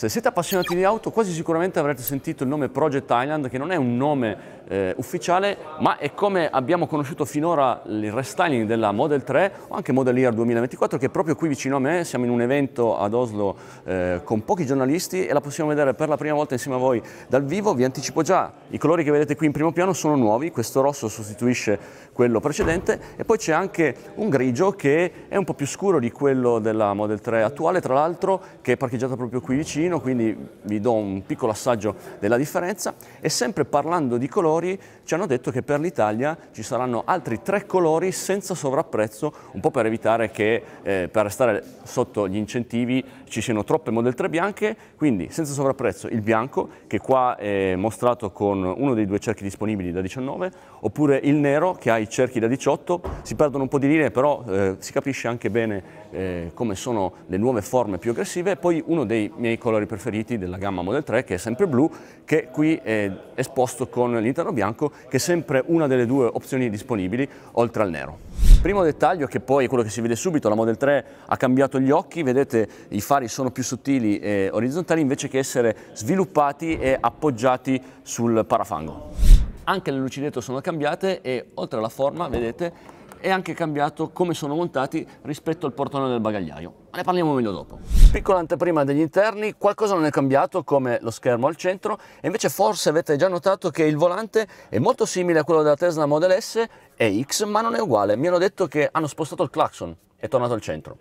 Se siete appassionati di auto, quasi sicuramente avrete sentito il nome Project Island, che non è un nome eh, ufficiale, ma è come abbiamo conosciuto finora il restyling della Model 3 o anche Model Year 2024, che è proprio qui vicino a me. Siamo in un evento ad Oslo eh, con pochi giornalisti e la possiamo vedere per la prima volta insieme a voi dal vivo. Vi anticipo già, i colori che vedete qui in primo piano sono nuovi, questo rosso sostituisce quello precedente e poi c'è anche un grigio che è un po' più scuro di quello della Model 3 attuale, tra l'altro, che è parcheggiata proprio qui vicino piccolino, quindi vi do un piccolo assaggio della differenza. E sempre parlando di colori, ci hanno detto che per l'Italia ci saranno altri tre colori senza sovrapprezzo, un po' per evitare che eh, per restare sotto gli incentivi ci siano troppe Model 3 bianche, quindi senza sovrapprezzo il bianco, che qua è mostrato con uno dei due cerchi disponibili da 19, oppure il nero che ha i cerchi da 18, si perdono un po' di linee però eh, si capisce anche bene eh, come sono le nuove forme più aggressive e poi uno dei miei colori preferiti della gamma Model 3 che è sempre blu che qui è esposto con l'interno bianco che è sempre una delle due opzioni disponibili oltre al nero. Primo dettaglio che poi è quello che si vede subito, la Model 3 ha cambiato gli occhi, vedete i fari sono più sottili e orizzontali invece che essere sviluppati e appoggiati sul parafango anche le luci dietro sono cambiate e oltre alla forma, vedete, è anche cambiato come sono montati rispetto al portone del bagagliaio. Ma ne parliamo meglio dopo. Piccola anteprima degli interni, qualcosa non è cambiato come lo schermo al centro e invece forse avete già notato che il volante è molto simile a quello della Tesla Model S e X ma non è uguale. Mi hanno detto che hanno spostato il clacson, è tornato al centro.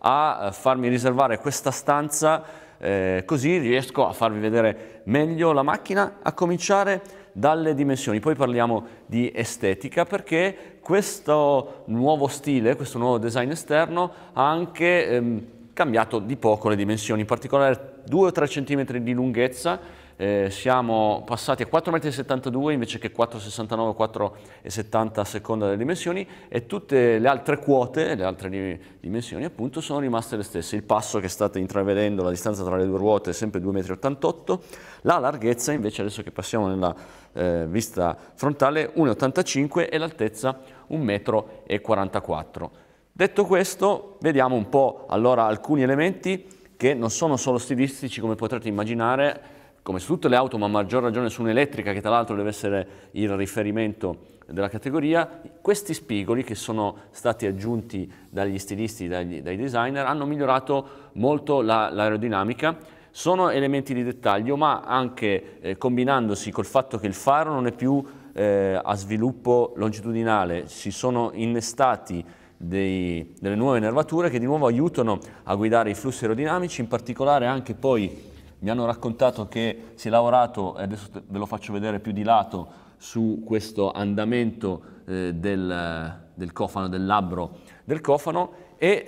A farmi riservare questa stanza eh, così riesco a farvi vedere meglio la macchina, a cominciare dalle dimensioni. Poi parliamo di estetica perché questo nuovo stile, questo nuovo design esterno ha anche ehm, cambiato di poco le dimensioni, in particolare 2 o 3 cm di lunghezza eh, siamo passati a 4,72 m invece che 4,69, 4,70 a seconda delle dimensioni e tutte le altre quote, le altre dimensioni appunto, sono rimaste le stesse. Il passo che state intravedendo, la distanza tra le due ruote è sempre 2,88 m, la larghezza invece adesso che passiamo nella eh, vista frontale 1,85 m e l'altezza 1,44 m. Detto questo, vediamo un po' allora alcuni elementi che non sono solo stilistici come potrete immaginare, come su tutte le auto, ma a maggior ragione su un'elettrica che tra l'altro deve essere il riferimento della categoria, questi spigoli che sono stati aggiunti dagli stilisti, dagli, dai designer, hanno migliorato molto l'aerodinamica, sono elementi di dettaglio, ma anche eh, combinandosi col fatto che il faro non è più eh, a sviluppo longitudinale, si sono innestati dei, delle nuove nervature che di nuovo aiutano a guidare i flussi aerodinamici, in particolare anche poi mi hanno raccontato che si è lavorato, e adesso ve lo faccio vedere più di lato, su questo andamento eh, del, del, cofano, del labbro del cofano e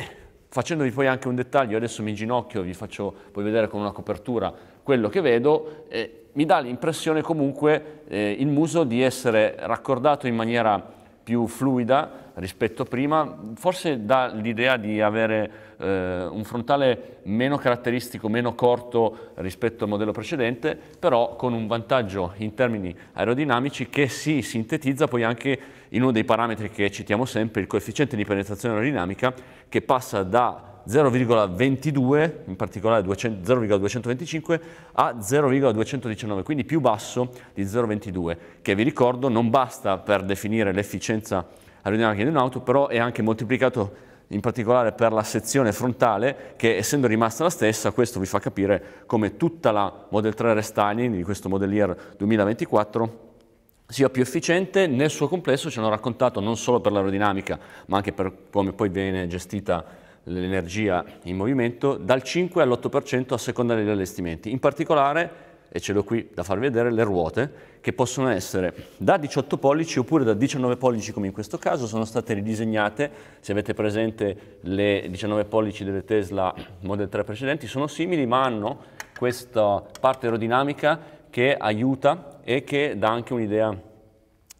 facendovi poi anche un dettaglio, adesso mi inginocchio, vi faccio poi vedere con una copertura quello che vedo, eh, mi dà l'impressione comunque eh, il muso di essere raccordato in maniera più fluida rispetto a prima, forse dà l'idea di avere eh, un frontale meno caratteristico, meno corto rispetto al modello precedente, però con un vantaggio in termini aerodinamici che si sintetizza poi anche in uno dei parametri che citiamo sempre, il coefficiente di penetrazione aerodinamica, che passa da 0,22, in particolare 0,225 a 0,219, quindi più basso di 0,22, che vi ricordo non basta per definire l'efficienza aerodinamica di un'auto, però è anche moltiplicato in particolare per la sezione frontale che essendo rimasta la stessa, questo vi fa capire come tutta la Model 3 restyling di questo modellier 2024 sia più efficiente nel suo complesso, ci hanno raccontato non solo per l'aerodinamica ma anche per come poi viene gestita l'energia in movimento dal 5 all'8% a seconda degli allestimenti. In particolare, e ce l'ho qui da far vedere, le ruote che possono essere da 18 pollici oppure da 19 pollici come in questo caso, sono state ridisegnate, se avete presente le 19 pollici delle Tesla Model 3 precedenti, sono simili ma hanno questa parte aerodinamica che aiuta e che dà anche un'idea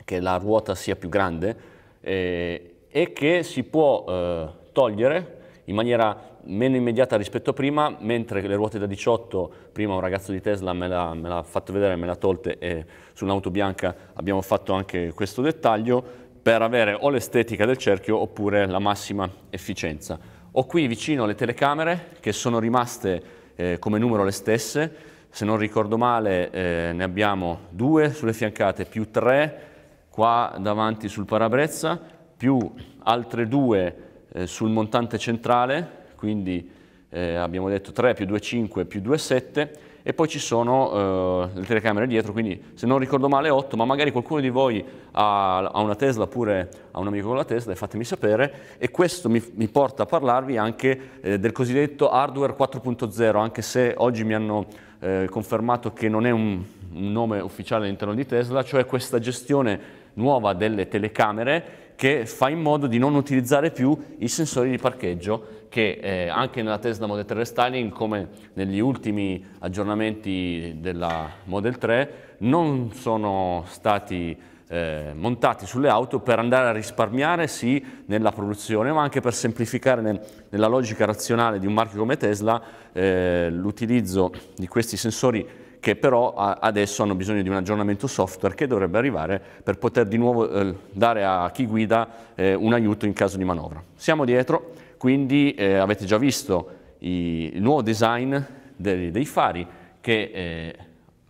che la ruota sia più grande eh, e che si può eh, togliere in maniera meno immediata rispetto a prima, mentre le ruote da 18, prima un ragazzo di Tesla me l'ha fatto vedere, me l'ha tolte e sull'auto bianca abbiamo fatto anche questo dettaglio, per avere o l'estetica del cerchio oppure la massima efficienza. Ho qui vicino le telecamere che sono rimaste eh, come numero le stesse, se non ricordo male eh, ne abbiamo due sulle fiancate più tre qua davanti sul parabrezza, più altre due eh, sul montante centrale, quindi eh, abbiamo detto 3 più 2 5 più 2 7 e poi ci sono eh, le telecamere dietro, quindi se non ricordo male 8, ma magari qualcuno di voi ha, ha una Tesla oppure ha un amico con la Tesla e fatemi sapere e questo mi, mi porta a parlarvi anche eh, del cosiddetto hardware 4.0, anche se oggi mi hanno eh, confermato che non è un, un nome ufficiale all'interno di Tesla, cioè questa gestione nuova delle telecamere che fa in modo di non utilizzare più i sensori di parcheggio che eh, anche nella Tesla Model 3 Restyling, come negli ultimi aggiornamenti della Model 3, non sono stati eh, montati sulle auto per andare a risparmiare sì nella produzione ma anche per semplificare nel, nella logica razionale di un marchio come Tesla eh, l'utilizzo di questi sensori che però adesso hanno bisogno di un aggiornamento software che dovrebbe arrivare per poter di nuovo eh, dare a chi guida eh, un aiuto in caso di manovra. Siamo dietro, quindi eh, avete già visto i, il nuovo design dei, dei fari che eh,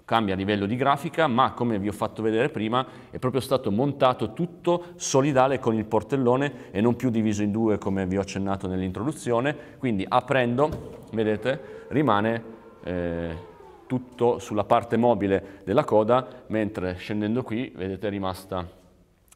cambia a livello di grafica, ma come vi ho fatto vedere prima è proprio stato montato tutto solidale con il portellone e non più diviso in due come vi ho accennato nell'introduzione, quindi aprendo, vedete, rimane eh, tutto sulla parte mobile della coda, mentre scendendo qui, vedete, è rimasta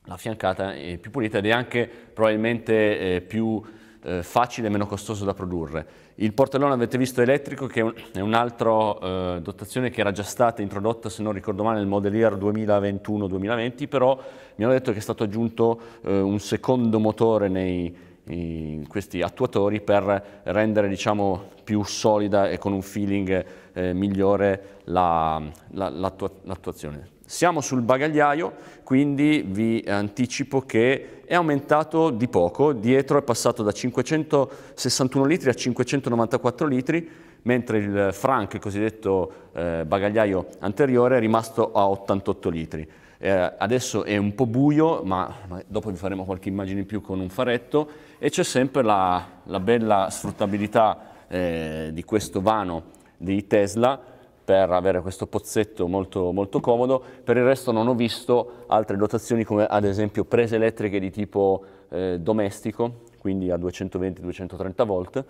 la fiancata più pulita ed è anche probabilmente eh, più eh, facile e meno costoso da produrre. Il portellone avete visto elettrico che è un'altra eh, dotazione che era già stata introdotta se non ricordo male nel Model Year 2021-2020 però mi hanno detto che è stato aggiunto eh, un secondo motore nei, in questi attuatori per rendere diciamo, più solida e con un feeling eh, migliore l'attuazione. La, la, Siamo sul bagagliaio, quindi vi anticipo che è aumentato di poco, dietro è passato da 561 litri a 594 litri, mentre il Frank, il cosiddetto eh, bagagliaio anteriore, è rimasto a 88 litri. Eh, adesso è un po' buio, ma, ma dopo vi faremo qualche immagine in più con un faretto, e c'è sempre la, la bella sfruttabilità eh, di questo vano di Tesla per avere questo pozzetto molto, molto comodo, per il resto non ho visto altre dotazioni come ad esempio prese elettriche di tipo eh, domestico, quindi a 220-230 volt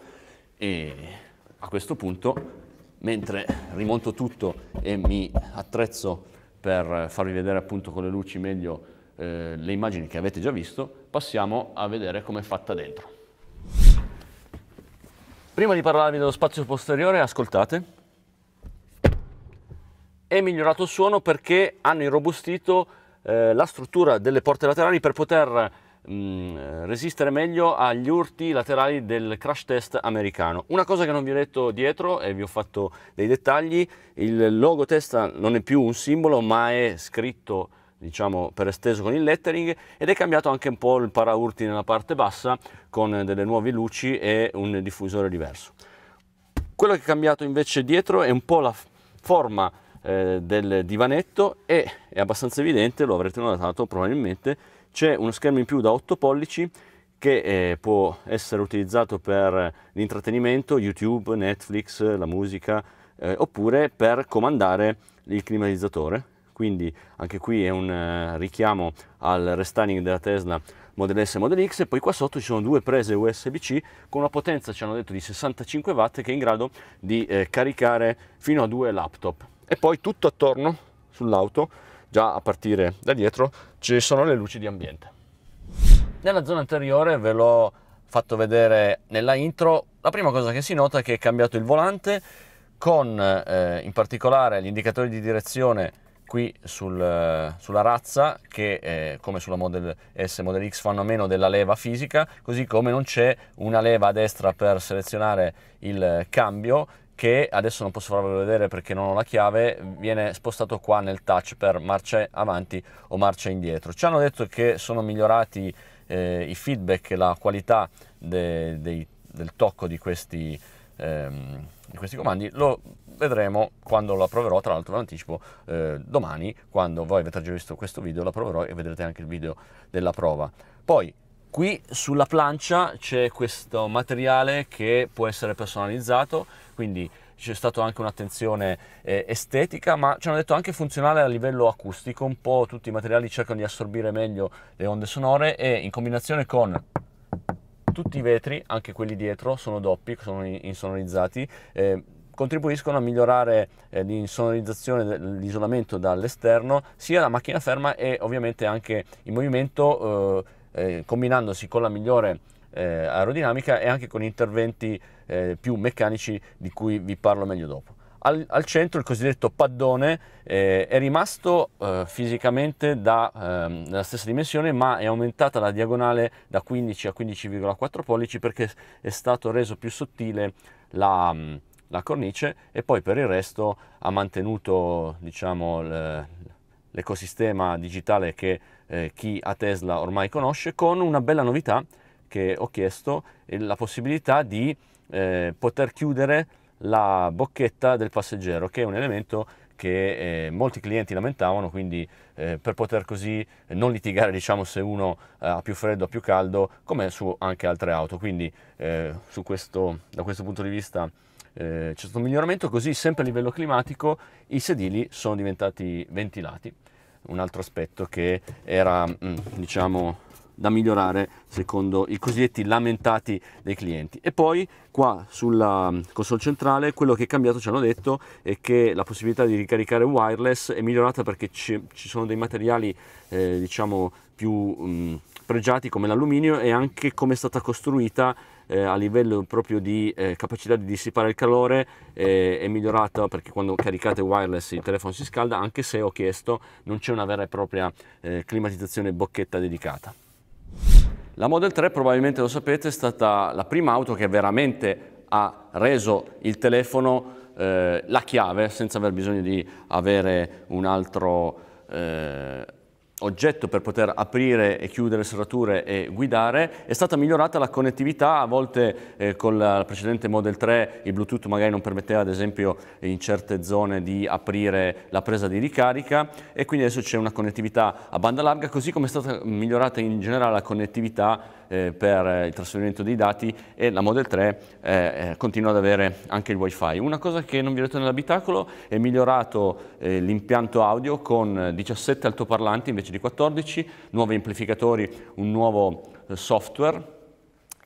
e a questo punto mentre rimonto tutto e mi attrezzo per farvi vedere appunto con le luci meglio eh, le immagini che avete già visto, passiamo a vedere come è fatta dentro. Prima di parlarvi dello spazio posteriore, ascoltate. È migliorato il suono perché hanno irrobustito eh, la struttura delle porte laterali per poter mh, mm, resistere meglio agli urti laterali del crash test americano. Una cosa che non vi ho detto dietro e vi ho fatto dei dettagli, il logo testa non è più un simbolo ma è scritto diciamo per esteso con il lettering ed è cambiato anche un po' il paraurti nella parte bassa con delle nuove luci e un diffusore diverso. Quello che è cambiato invece dietro è un po' la forma eh, del divanetto e è abbastanza evidente, lo avrete notato probabilmente, c'è uno schermo in più da 8 pollici che eh, può essere utilizzato per l'intrattenimento, YouTube, Netflix, la musica, eh, oppure per comandare il climatizzatore quindi anche qui è un eh, richiamo al restyling della Tesla Model S e Model X e poi qua sotto ci sono due prese USB-C con una potenza, ci hanno detto, di 65 watt che è in grado di eh, caricare fino a due laptop. E poi tutto attorno sull'auto, già a partire da dietro, ci sono le luci di ambiente. Nella zona anteriore ve l'ho fatto vedere nella intro, la prima cosa che si nota è che è cambiato il volante con eh, in particolare gli indicatori di direzione qui sul, sulla razza che eh, come sulla Model S e Model X fanno meno della leva fisica, così come non c'è una leva a destra per selezionare il cambio che adesso non posso farvelo vedere perché non ho la chiave, viene spostato qua nel touch per marcia avanti o marcia indietro. Ci hanno detto che sono migliorati eh, i feedback, la qualità de, de, del tocco di questi ehm, di questi comandi lo vedremo quando la proverò, tra l'altro ve anticipo eh, domani, quando voi avete già visto questo video la proverò e vedrete anche il video della prova. Poi qui sulla plancia c'è questo materiale che può essere personalizzato, quindi c'è stata anche un'attenzione eh, estetica, ma ci hanno detto anche funzionale a livello acustico, un po' tutti i materiali cercano di assorbire meglio le onde sonore e in combinazione con tutti i vetri, anche quelli dietro, sono doppi, sono insonorizzati. Eh, contribuiscono a migliorare eh, l'insonorizzazione l'isolamento dall'esterno sia la macchina ferma e ovviamente anche il movimento eh, eh combinandosi con la migliore eh, aerodinamica e anche con interventi eh, più meccanici di cui vi parlo meglio dopo. Al, al centro il cosiddetto paddone eh, è rimasto eh, fisicamente da, eh, della stessa dimensione ma è aumentata la diagonale da 15 a 15,4 pollici perché è stato reso più sottile la, la cornice e poi per il resto ha mantenuto diciamo l'ecosistema digitale che eh, chi ha Tesla ormai conosce con una bella novità che ho chiesto la possibilità di eh, poter chiudere la bocchetta del passeggero, che è un elemento che eh, molti clienti lamentavano, quindi eh, per poter così non litigare diciamo se uno eh, ha più freddo o più caldo, come su anche altre auto. Quindi eh, questo, da questo punto di vista eh, c'è stato un miglioramento, così sempre a livello climatico i sedili sono diventati ventilati, un altro aspetto che era mm, diciamo da migliorare secondo i cosiddetti lamentati dei clienti. E poi qua sulla mm, console centrale quello che è cambiato ci hanno detto è che la possibilità di ricaricare wireless è migliorata perché ci, ci sono dei materiali eh, diciamo più mh, mm, pregiati come l'alluminio e anche come è stata costruita eh, a livello proprio di eh, capacità di dissipare il calore eh, è migliorata perché quando caricate wireless il telefono si scalda anche se ho chiesto non c'è una vera e propria eh, climatizzazione bocchetta dedicata la Model 3 probabilmente lo sapete è stata la prima auto che veramente ha reso il telefono eh, la chiave senza aver bisogno di avere un altro eh, oggetto per poter aprire e chiudere serrature e guidare, è stata migliorata la connettività, a volte eh, con la precedente Model 3 il Bluetooth magari non permetteva ad esempio in certe zone di aprire la presa di ricarica e quindi adesso c'è una connettività a banda larga, così come è stata migliorata in generale la connettività eh, per il trasferimento dei dati e la Model 3 eh, eh, continua ad avere anche il wifi. Una cosa che non vi ho detto nell'abitacolo è migliorato eh, l'impianto audio con 17 altoparlanti invece di 14, nuovi amplificatori, un nuovo eh, software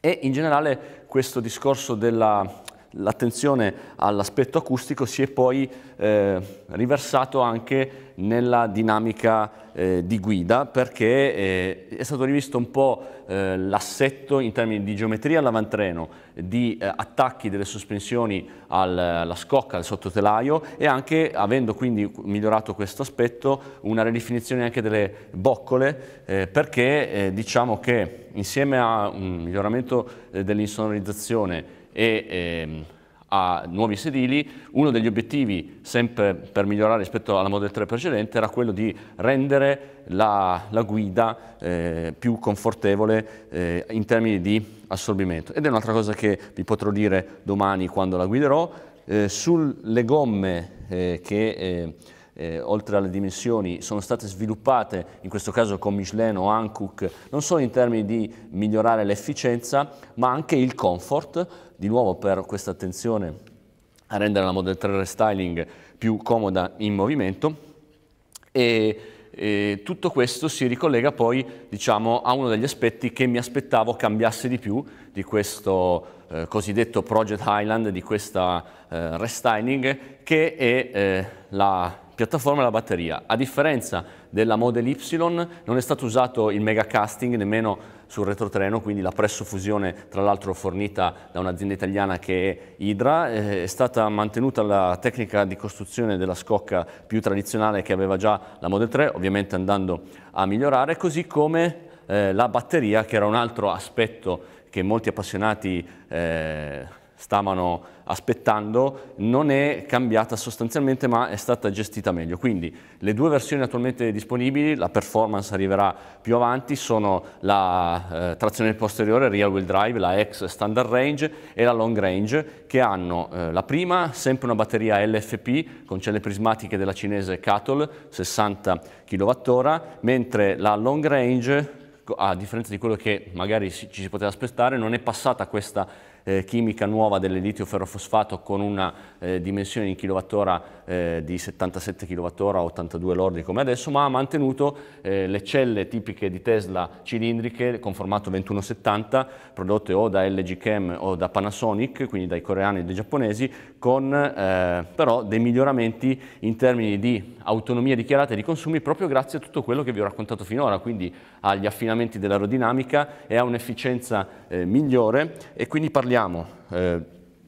e in generale questo discorso della l'attenzione all'aspetto acustico si è poi eh, riversato anche nella dinamica eh, di guida perché eh, è stato rivisto un po' eh, l'assetto in termini di geometria all'avantreno, di eh, attacchi delle sospensioni al, alla scocca, al sottotelaio e anche avendo quindi migliorato questo aspetto una ridefinizione anche delle boccole eh, perché diciamo che insieme a un miglioramento dell'insonorizzazione e ehm, a nuovi sedili, uno degli obiettivi, sempre per migliorare rispetto alla Model 3 precedente, era quello di rendere la, la guida eh, più confortevole eh, in termini di assorbimento. Ed è un'altra cosa che vi potrò dire domani quando la guiderò. Eh, sulle gomme eh, che eh, eh, oltre alle dimensioni, sono state sviluppate, in questo caso con Michelin o Hankook, non solo in termini di migliorare l'efficienza, ma anche il comfort, di nuovo per questa attenzione a rendere la Model 3 Restyling più comoda in movimento e, e tutto questo si ricollega poi diciamo, a uno degli aspetti che mi aspettavo cambiasse di più di questo eh, cosiddetto Project Highland, di questa eh, restyling che è eh, la piattaforma e la batteria. A differenza della Model Y non è stato usato il mega casting nemmeno sul retrotreno, quindi la pressofusione tra l'altro fornita da un'azienda italiana che è Hydra, eh, è stata mantenuta la tecnica di costruzione della scocca più tradizionale che aveva già la Model 3, ovviamente andando a migliorare, così come eh, la batteria che era un altro aspetto che molti appassionati eh, stavano aspettando non è cambiata sostanzialmente ma è stata gestita meglio. Quindi le due versioni attualmente disponibili, la performance arriverà più avanti, sono la eh, trazione posteriore real wheel drive, la X standard range e la long range che hanno eh, la prima sempre una batteria LFP con celle prismatiche della cinese Cattle 60 kWh, mentre la long range a differenza di quello che magari ci si poteva aspettare, non è passata questa eh, chimica nuova del litio ferrofosfato con una eh, dimensione in kilowattora eh, di 77 kilowattora, 82 lordi come adesso, ma ha mantenuto eh, le celle tipiche di Tesla cilindriche con formato 2170 prodotte o da LG Chem o da Panasonic, quindi dai coreani e dai giapponesi, con eh, però dei miglioramenti in termini di autonomia dichiarata di consumi proprio grazie a tutto quello che vi ho raccontato finora, quindi agli affinamenti dell'aerodinamica e a un'efficienza eh, migliore e quindi parliamo eh,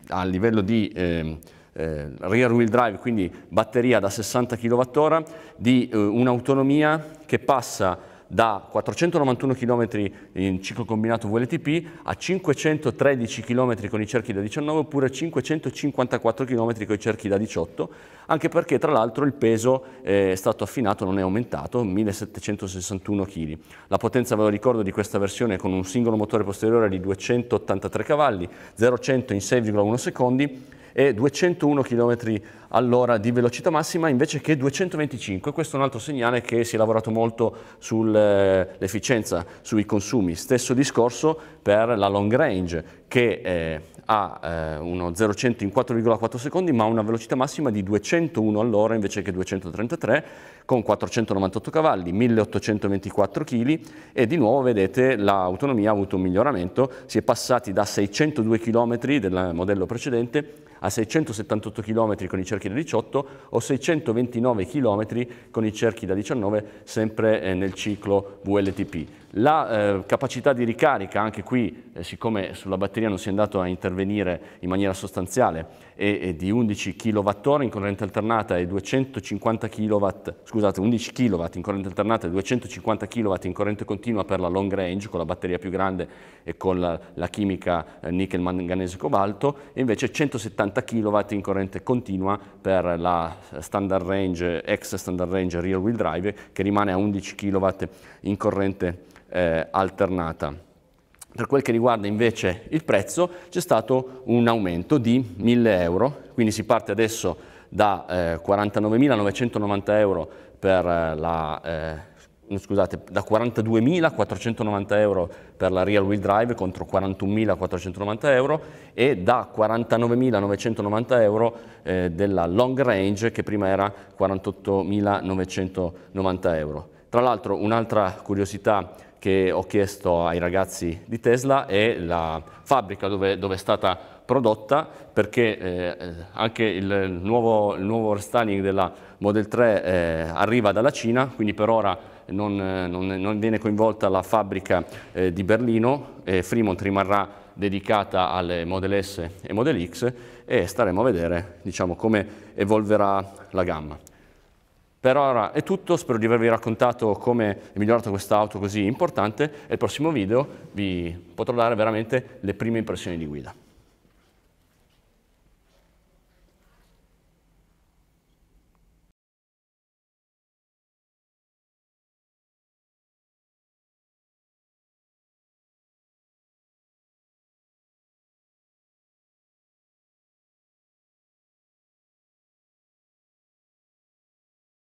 a livello di ehm, eh, rear wheel drive, quindi batteria da 60 kWh, di eh, un'autonomia che passa da 491 km in ciclo combinato VLTP a 513 km con i cerchi da 19 oppure 554 km con i cerchi da 18, anche perché tra l'altro il peso eh, è stato affinato, non è aumentato, 1761 kg. La potenza, ve lo ricordo, di questa versione con un singolo motore posteriore è di 283 cavalli, 0-100 in 6,1 secondi, e 201 km all'ora di velocità massima invece che 225. Questo è un altro segnale che si è lavorato molto sull'efficienza, eh, sui consumi. Stesso discorso per la long range che eh, ha eh, uno 0-100 in 4,4 secondi ma una velocità massima di 201 all'ora invece che 233 con 498 cavalli, 1824 kg e di nuovo vedete l'autonomia ha avuto un miglioramento, si è passati da 602 km del modello precedente a 678 km con i cerchi da 18 o 629 km con i cerchi da 19 sempre eh, nel ciclo VLTP. La eh, capacità di ricarica, anche qui, eh, siccome sulla batteria non si è andato a intervenire in maniera sostanziale, è, è di 11 kWh in corrente alternata e 250 kW, scusate, 11 kW in corrente alternata e 250 kW in corrente continua per la long range, con la batteria più grande e con la, la chimica eh, nickel manganese cobalto, e invece 170 kW in corrente continua per la standard range, ex standard range rear wheel drive, che rimane a 11 kW in corrente eh, alternata. Per quel che riguarda invece il prezzo c'è stato un aumento di 1000 euro, quindi si parte adesso da eh, 49.990 euro per eh, la eh, scusate, da 42.490 euro per la real wheel drive contro 41.490 euro e da 49.990 euro eh, della long range che prima era 48.990 euro. Tra l'altro un'altra curiosità che ho chiesto ai ragazzi di Tesla è la fabbrica dove, dove è stata prodotta perché eh, anche il nuovo, il nuovo restyling della Model 3 eh, arriva dalla Cina, quindi per ora non, non, non viene coinvolta la fabbrica eh, di Berlino, Fremont rimarrà dedicata alle Model S e Model X e staremo a vedere diciamo, come evolverà la gamma. Per ora è tutto, spero di avervi raccontato come è migliorata questa auto così importante e il prossimo video vi potrò dare veramente le prime impressioni di guida.